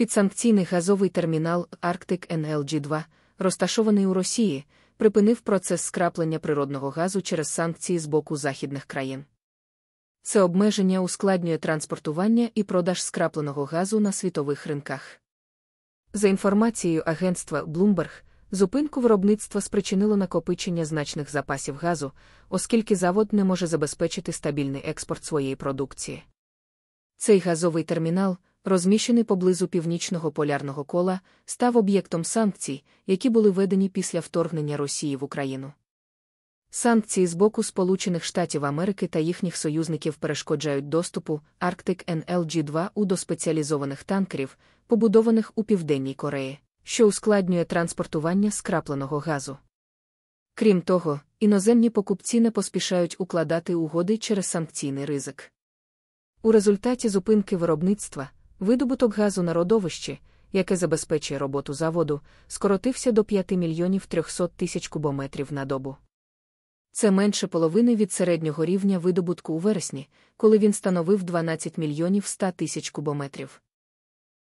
Підсанкційний газовий термінал Arctic nlg 2 розташований у Росії, припинив процес скраплення природного газу через санкції з боку західних країн. Це обмеження ускладнює транспортування і продаж скрапленого газу на світових ринках. За інформацією агентства Bloomberg, зупинку виробництва спричинило накопичення значних запасів газу, оскільки завод не може забезпечити стабільний експорт своєї продукції. Цей газовий термінал розміщений поблизу північного полярного кола, став об'єктом санкцій, які були введені після вторгнення Росії в Україну. Санкції з боку Сполучених Штатів Америки та їхніх союзників перешкоджають доступу Arctic nlg 2 у до спеціалізованих танкерів, побудованих у Південній Кореї, що ускладнює транспортування скрапленого газу. Крім того, іноземні покупці не поспішають укладати угоди через санкційний ризик. У результаті зупинки виробництва Видобуток газу на родовищі, яке забезпечує роботу заводу, скоротився до 5 мільйонів 300 тисяч кубометрів на добу. Це менше половини від середнього рівня видобутку у вересні, коли він становив 12 мільйонів 100 тисяч кубометрів.